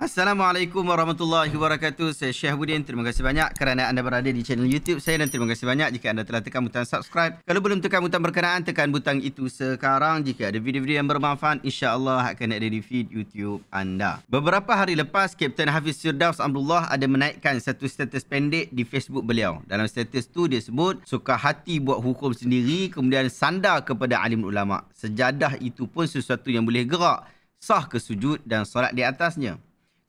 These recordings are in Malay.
Assalamualaikum warahmatullahi wabarakatuh. Saya Syekh Budin. Terima kasih banyak kerana anda berada di channel YouTube saya dan terima kasih banyak jika anda telah tekan butang subscribe. Kalau belum tekan butang berkenaan, tekan butang itu sekarang. Jika ada video-video yang bermanfaat, insya-Allah akan ada di feed YouTube anda. Beberapa hari lepas, Kapten Hafiz Sirdaus Abdullah ada menaikkan satu status pendek di Facebook beliau. Dalam status tu dia sebut suka hati buat hukum sendiri kemudian sandar kepada alim ulama. Sejadah itu pun sesuatu yang boleh gerak sah ke sujud dan solat di atasnya.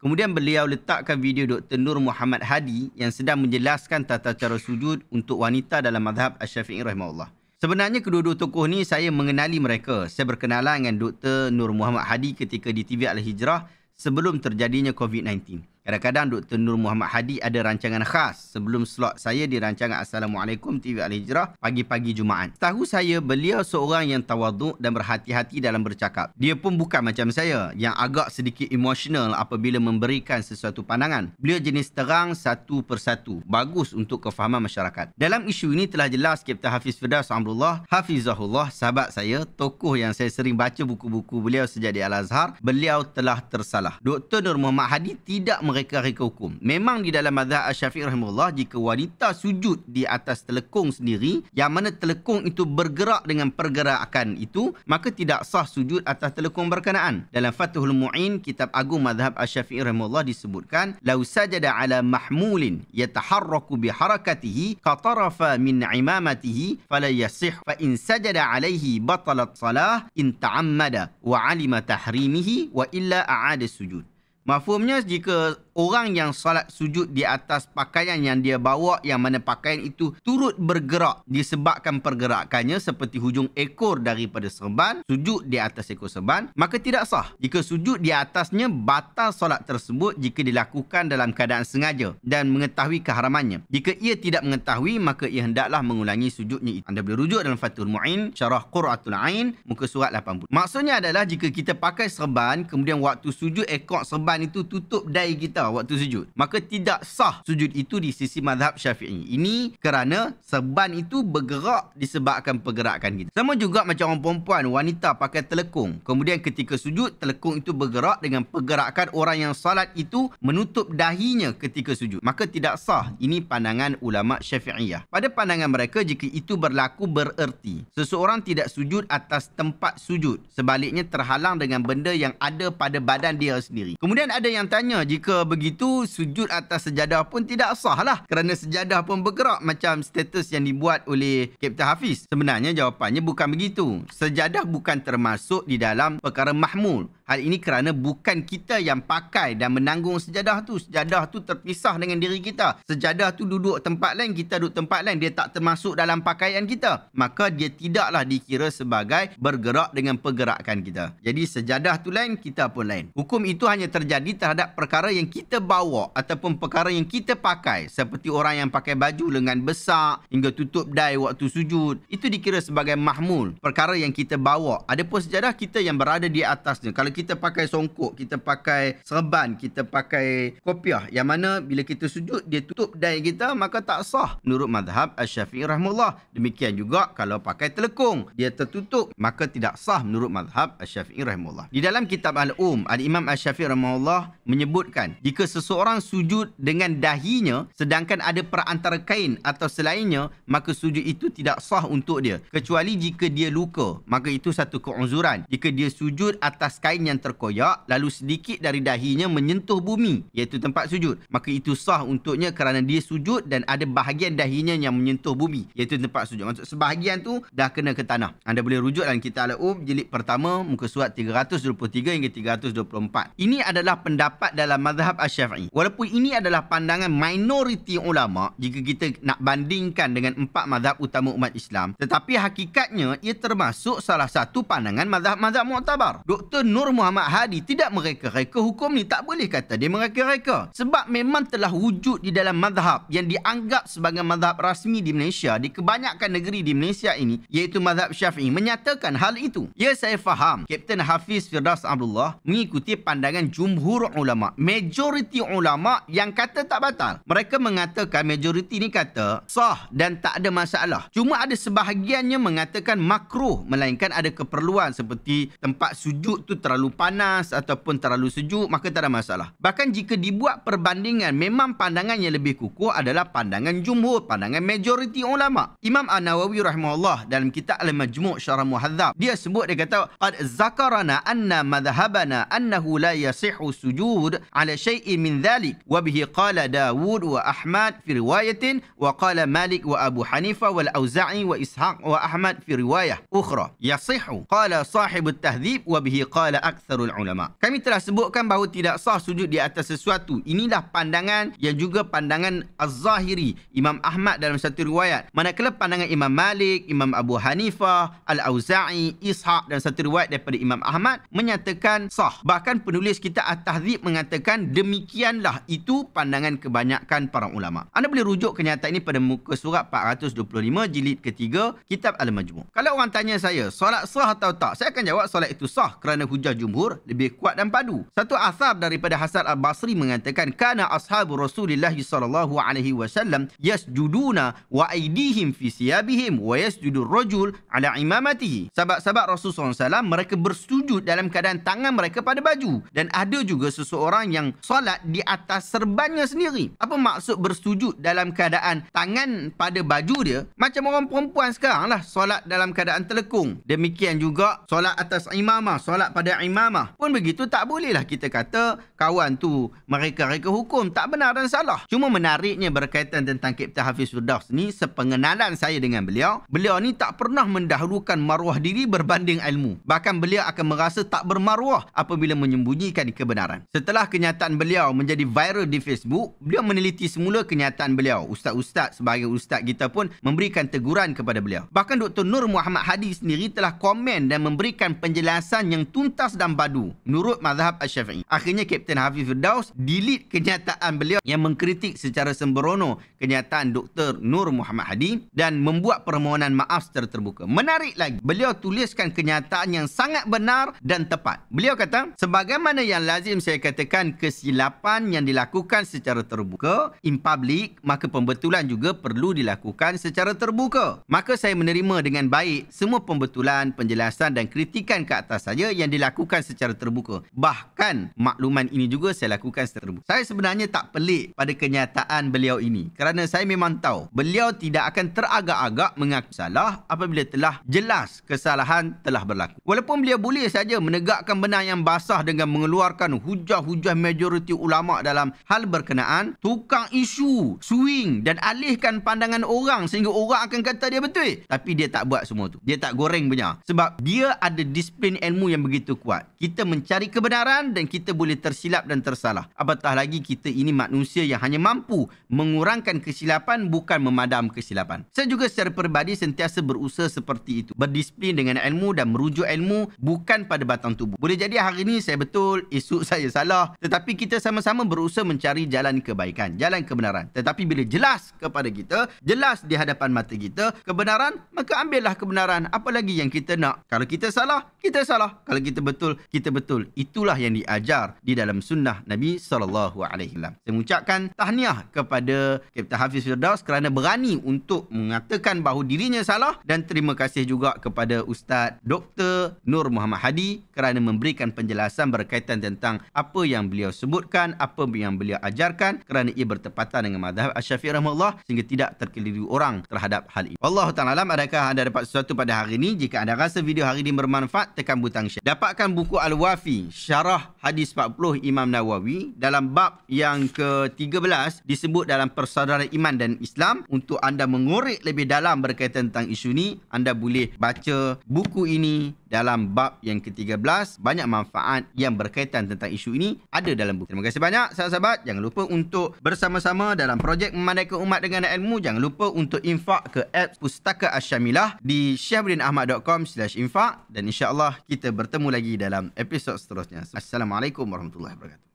Kemudian beliau letakkan video Dr. Nur Muhammad Hadi yang sedang menjelaskan tata cara sujud untuk wanita dalam madhab Ash-Syafi'i rahimahullah. Sebenarnya kedua-dua tokoh ni saya mengenali mereka. Saya berkenalan dengan Dr. Nur Muhammad Hadi ketika di TV Al-Hijrah sebelum terjadinya COVID-19. Kadang-kadang Dr. Nur Muhammad Hadi ada rancangan khas sebelum slot saya di rancangan Assalamualaikum TV Al-Hijrah pagi-pagi Jumaat. Tahu saya beliau seorang yang tawaduk dan berhati-hati dalam bercakap. Dia pun bukan macam saya yang agak sedikit emosional apabila memberikan sesuatu pandangan. Beliau jenis terang satu persatu. Bagus untuk kefahaman masyarakat. Dalam isu ini telah jelas Kapten Hafiz Firdaus Amrullah Hafizahullah, sahabat saya, tokoh yang saya sering baca buku-buku beliau sejak di Al-Azhar, beliau telah tersalah. Dr. Nur Muhammad Hadi tidak mengerti reka-reka hukum. Memang di dalam mazhab Asy-Syafi'i rahimahullah jika wanita sujud di atas telekung sendiri yang mana telekung itu bergerak dengan pergerakan itu maka tidak sah sujud atas telekung berkenaan. Dalam Fathul Mu'in kitab agung mazhab Asy-Syafi'i rahimahullah disebutkan lau sajada ala mahmulin yataharraku bi harakatihi qatarafa min imamatihi fala yasih fa in sajada alaihi batalat salah in ta'ammada wa alima tahrimihi wa illa a'ada sujud. Mafhumnya jika orang yang salat sujud di atas pakaian yang dia bawa yang mana pakaian itu turut bergerak disebabkan pergerakannya seperti hujung ekor daripada serban sujud di atas ekor serban maka tidak sah jika sujud di atasnya batal solat tersebut jika dilakukan dalam keadaan sengaja dan mengetahui keharamannya jika ia tidak mengetahui maka ia hendaklah mengulangi sujudnya itu. anda boleh rujuk dalam Fathul Mu'in syarah Quratul Ain muka surat 80 maksudnya adalah jika kita pakai serban kemudian waktu sujud ekor serban perban itu tutup dai kita waktu sujud. Maka tidak sah sujud itu di sisi madhab syafi'i. Ini kerana serban itu bergerak disebabkan pergerakan kita. Sama juga macam orang perempuan, wanita pakai telekung. Kemudian ketika sujud, telekung itu bergerak dengan pergerakan orang yang salat itu menutup dahinya ketika sujud. Maka tidak sah. Ini pandangan ulama syafi'iyah. Pada pandangan mereka, jika itu berlaku bererti. Seseorang tidak sujud atas tempat sujud. Sebaliknya terhalang dengan benda yang ada pada badan dia sendiri. Kemudian Kemudian ada yang tanya jika begitu sujud atas sejadah pun tidak sah lah kerana sejadah pun bergerak macam status yang dibuat oleh Kapten Hafiz. Sebenarnya jawapannya bukan begitu. Sejadah bukan termasuk di dalam perkara mahmul. Hal ini kerana bukan kita yang pakai dan menanggung sejadah tu. Sejadah tu terpisah dengan diri kita. Sejadah tu duduk tempat lain, kita duduk tempat lain. Dia tak termasuk dalam pakaian kita. Maka dia tidaklah dikira sebagai bergerak dengan pergerakan kita. Jadi sejadah tu lain, kita pun lain. Hukum itu hanya terjadi terjadi terhadap perkara yang kita bawa ataupun perkara yang kita pakai seperti orang yang pakai baju lengan besar hingga tutup dai waktu sujud itu dikira sebagai mahmul perkara yang kita bawa ada pun sejarah kita yang berada di atasnya kalau kita pakai songkok kita pakai serban kita pakai kopiah yang mana bila kita sujud dia tutup dai kita maka tak sah menurut mazhab Asy-Syafi'i rahimahullah demikian juga kalau pakai telekung dia tertutup maka tidak sah menurut mazhab Asy-Syafi'i rahimahullah di dalam kitab al-um al-imam Asy-Syafi'i Allah menyebutkan jika seseorang sujud dengan dahinya sedangkan ada perantara kain atau selainnya maka sujud itu tidak sah untuk dia kecuali jika dia luka maka itu satu keuzuran jika dia sujud atas kain yang terkoyak lalu sedikit dari dahinya menyentuh bumi iaitu tempat sujud maka itu sah untuknya kerana dia sujud dan ada bahagian dahinya yang menyentuh bumi iaitu tempat sujud maksud sebahagian tu dah kena ke tanah anda boleh rujuk dalam kitab al-um jilid pertama muka surat 323 hingga 324 ini adalah adalah pendapat dalam mazhab Asy-Syafi'i. Walaupun ini adalah pandangan minoriti ulama jika kita nak bandingkan dengan empat mazhab utama umat Islam, tetapi hakikatnya ia termasuk salah satu pandangan mazhab-mazhab mu'tabar. Dr. Nur Muhammad Hadi tidak mereka-reka hukum ni tak boleh kata dia mereka-reka sebab memang telah wujud di dalam mazhab yang dianggap sebagai mazhab rasmi di Malaysia di kebanyakan negeri di Malaysia ini iaitu mazhab Syafi'i menyatakan hal itu. Ya saya faham. Kapten Hafiz Firdaus Abdullah mengikuti pandangan jumlah jumhur ulama. Majoriti ulama yang kata tak batal. Mereka mengatakan majoriti ni kata sah dan tak ada masalah. Cuma ada sebahagiannya mengatakan makruh melainkan ada keperluan seperti tempat sujud tu terlalu panas ataupun terlalu sejuk maka tak ada masalah. Bahkan jika dibuat perbandingan memang pandangan yang lebih kukuh adalah pandangan jumhur, pandangan majoriti ulama. Imam An-Nawawi rahimahullah dalam kitab Al-Majmu' Syarah Muhadzab dia sebut dia kata qad zakarana anna madhhabana annahu la yasihu sujud ala syai'in min dhalik. Wa bihi qala Dawud wa Ahmad fi riwayatin wa qala Malik wa Abu Hanifa wal Auza'i wa Ishaq wa Ahmad fi riwayah ukhra. Yasihu qala sahib at-tahdhib wa bihi qala aktsarul ulama. Kami telah sebutkan bahawa tidak sah sujud di atas sesuatu. Inilah pandangan yang juga pandangan az-zahiri Imam Ahmad dalam satu riwayat. Manakala pandangan Imam Malik, Imam Abu Hanifa, Al-Auza'i, Ishaq dan satu riwayat daripada Imam Ahmad menyatakan sah. Bahkan penulis kita At-Tahdzib mengatakan demikianlah itu pandangan kebanyakan para ulama. Anda boleh rujuk kenyataan ini pada muka surat 425 jilid ketiga Kitab Al-Majmu'. Kalau orang tanya saya solat sah atau tak, saya akan jawab solat itu sah kerana hujah jumhur lebih kuat dan padu. Satu asar daripada Hasan Al-Basri mengatakan kana ashabu Rasulillah sallallahu alaihi wasallam yasjuduna wa aidihim fi siyabihim wa yasjudu rajul ala imamatihi. Sahabat-sahabat Rasulullah sallallahu alaihi wasallam mereka bersujud dalam keadaan tangan mereka pada baju dan ada juga seseorang yang solat di atas serbannya sendiri. Apa maksud bersujud dalam keadaan tangan pada baju dia? Macam orang perempuan sekarang lah solat dalam keadaan telekung. Demikian juga solat atas imamah, solat pada imamah. Pun begitu tak bolehlah kita kata kawan tu mereka-reka hukum. Tak benar dan salah. Cuma menariknya berkaitan tentang Kapten Hafiz Firdaus ni sepengenalan saya dengan beliau. Beliau ni tak pernah mendahulukan maruah diri berbanding ilmu. Bahkan beliau akan merasa tak bermaruah apabila menyembunyikan kebenaran kebenaran. Setelah kenyataan beliau menjadi viral di Facebook, beliau meneliti semula kenyataan beliau. Ustaz-ustaz sebagai ustaz kita pun memberikan teguran kepada beliau. Bahkan Dr. Nur Muhammad Hadi sendiri telah komen dan memberikan penjelasan yang tuntas dan badu menurut mazhab Asy-Syafi'i. Akhirnya Kapten Hafiz Firdaus delete kenyataan beliau yang mengkritik secara sembrono kenyataan Dr. Nur Muhammad Hadi dan membuat permohonan maaf secara terbuka. Menarik lagi, beliau tuliskan kenyataan yang sangat benar dan tepat. Beliau kata, sebagaimana yang lazim Azim saya katakan kesilapan yang dilakukan secara terbuka in public maka pembetulan juga perlu dilakukan secara terbuka. Maka saya menerima dengan baik semua pembetulan, penjelasan dan kritikan ke atas saja yang dilakukan secara terbuka. Bahkan makluman ini juga saya lakukan secara terbuka. Saya sebenarnya tak pelik pada kenyataan beliau ini kerana saya memang tahu beliau tidak akan teragak-agak mengaku salah apabila telah jelas kesalahan telah berlaku. Walaupun beliau boleh saja menegakkan benar yang basah dengan mengeluarkan menggunakan hujah-hujah majoriti ulama dalam hal berkenaan tukang isu swing dan alihkan pandangan orang sehingga orang akan kata dia betul tapi dia tak buat semua tu dia tak goreng punya sebab dia ada disiplin ilmu yang begitu kuat kita mencari kebenaran dan kita boleh tersilap dan tersalah apatah lagi kita ini manusia yang hanya mampu mengurangkan kesilapan bukan memadam kesilapan saya juga secara peribadi sentiasa berusaha seperti itu berdisiplin dengan ilmu dan merujuk ilmu bukan pada batang tubuh boleh jadi hari ini saya betul isu maksud saya salah. Tetapi kita sama-sama berusaha mencari jalan kebaikan, jalan kebenaran. Tetapi bila jelas kepada kita, jelas di hadapan mata kita, kebenaran, maka ambillah kebenaran. Apa lagi yang kita nak? Kalau kita salah, kita salah. Kalau kita betul, kita betul. Itulah yang diajar di dalam sunnah Nabi SAW. Saya mengucapkan tahniah kepada Kapten Hafiz Firdaus kerana berani untuk mengatakan bahawa dirinya salah dan terima kasih juga kepada Ustaz Dr. Nur Muhammad Hadi kerana memberikan penjelasan berkaitan tentang tentang apa yang beliau sebutkan, apa yang beliau ajarkan kerana ia bertepatan dengan mazhab Asy-Syafi'i rahimahullah sehingga tidak terkeliru orang terhadap hal ini. Wallahu taala alam adakah anda dapat sesuatu pada hari ini? Jika anda rasa video hari ini bermanfaat tekan butang share. Dapatkan buku Al-Wafi Syarah Hadis 40 Imam Nawawi dalam bab yang ke-13 disebut dalam persaudaraan iman dan Islam untuk anda mengorek lebih dalam berkaitan tentang isu ini anda boleh baca buku ini dalam bab yang ke-13 banyak manfaat yang berkaitan tentang tentang isu ini ada dalam buku. Terima kasih banyak sahabat-sahabat. Jangan lupa untuk bersama-sama dalam projek memandaikan umat dengan ilmu. Jangan lupa untuk infak ke app Pustaka Asyamilah di syahbudinahmad.com slash infak. Dan insyaAllah kita bertemu lagi dalam episod seterusnya. Assalamualaikum warahmatullahi wabarakatuh.